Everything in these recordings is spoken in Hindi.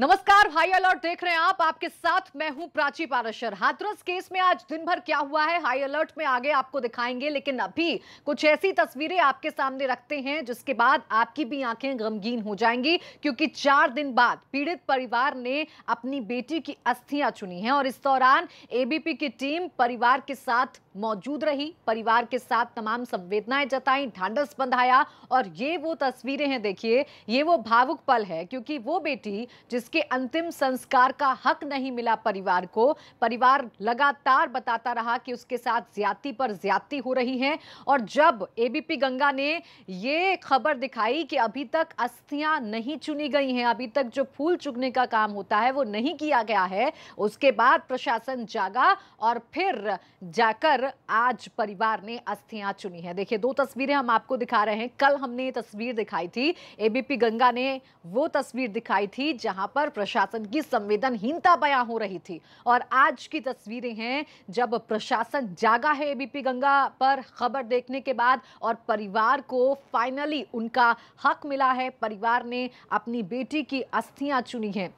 नमस्कार हाई अलर्ट देख रहे हैं आप आपके साथ मैं हूं प्राची पाराशर हाथरस केस में आज दिन भर क्या हुआ है हाई अलर्ट में आगे आपको दिखाएंगे लेकिन अभी कुछ ऐसी तस्वीरें आपके सामने रखते हैं जिसके बाद आपकी भी आंखें गमगीन हो जाएंगी क्योंकि चार दिन बाद पीड़ित परिवार ने अपनी बेटी की अस्थियां चुनी हैं और इस दौरान एबीपी की टीम परिवार के साथ मौजूद रही परिवार के साथ तमाम संवेदनाएं जताई ढांडस बंधाया और ये वो तस्वीरें हैं देखिए ये वो भावुक पल है क्योंकि वो बेटी जिसके अंतिम संस्कार का हक नहीं मिला परिवार को परिवार लगातार बताता रहा कि उसके साथ ज्यादा पर ज्यादा हो रही है और जब एबीपी गंगा ने ये खबर दिखाई कि अभी तक अस्थियां नहीं चुनी गई हैं अभी तक जो फूल चुगने का काम होता है वो नहीं किया गया है उसके बाद प्रशासन जागा और फिर जाकर आज परिवार ने अस्थियां चुनी है देखिए दो तस्वीरें हम आपको दिखा रहे हैं कल हमने ये तस्वीर दिखाई थी एबीपी गंगा ने वो तस्वीर दिखाई थी जहां पर प्रशासन की संवेदनहीनता बयां हो रही थी और आज की तस्वीरें हैं जब प्रशासन जागा है एबीपी गंगा पर खबर देखने के बाद और परिवार को फाइनली उनका हक मिला है परिवार ने अपनी बेटी की अस्थियां चुनी हैं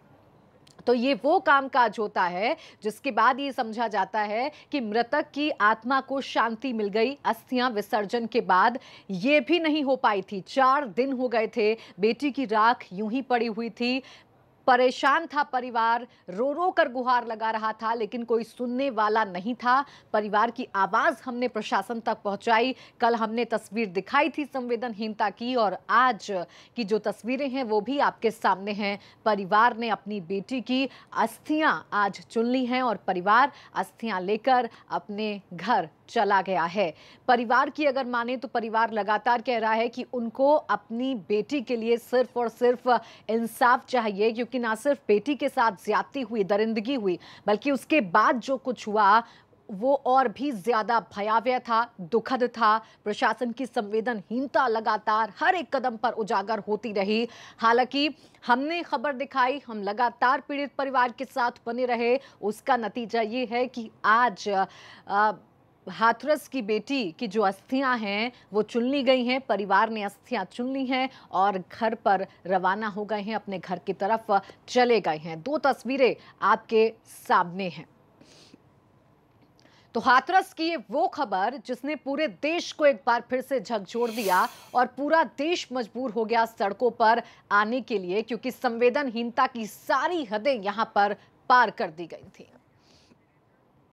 तो ये वो काम काज होता है जिसके बाद ये समझा जाता है कि मृतक की आत्मा को शांति मिल गई अस्थियां विसर्जन के बाद ये भी नहीं हो पाई थी चार दिन हो गए थे बेटी की राख यूं ही पड़ी हुई थी परेशान था परिवार रो रो कर गुहार लगा रहा था लेकिन कोई सुनने वाला नहीं था परिवार की आवाज़ हमने प्रशासन तक पहुंचाई कल हमने तस्वीर दिखाई थी संवेदनहीनता की और आज की जो तस्वीरें हैं वो भी आपके सामने हैं परिवार ने अपनी बेटी की अस्थियां आज चुन ली हैं और परिवार अस्थियां लेकर अपने घर चला गया है परिवार की अगर माने तो परिवार लगातार कह रहा है कि उनको अपनी बेटी के लिए सिर्फ और सिर्फ इंसाफ चाहिए क्योंकि ना सिर्फ बेटी के साथ ज्यादती हुई दरिंदगी हुई बल्कि उसके बाद जो कुछ हुआ वो और भी ज़्यादा भयावह था दुखद था प्रशासन की संवेदनहीनता लगातार हर एक कदम पर उजागर होती रही हालांकि हमने खबर दिखाई हम लगातार पीड़ित परिवार के साथ बने रहे उसका नतीजा ये है कि आज आ, हाथरस की बेटी की जो अस्थियां हैं वो चुन ली गई हैं परिवार ने अस्थियां चुन ली हैं और घर पर रवाना हो गए हैं अपने घर की तरफ चले गए हैं दो तस्वीरें आपके सामने हैं तो हाथरस की ये वो खबर जिसने पूरे देश को एक बार फिर से झकझोर दिया और पूरा देश मजबूर हो गया सड़कों पर आने के लिए क्योंकि संवेदनहीनता की सारी हदें यहां पर पार कर दी गई थी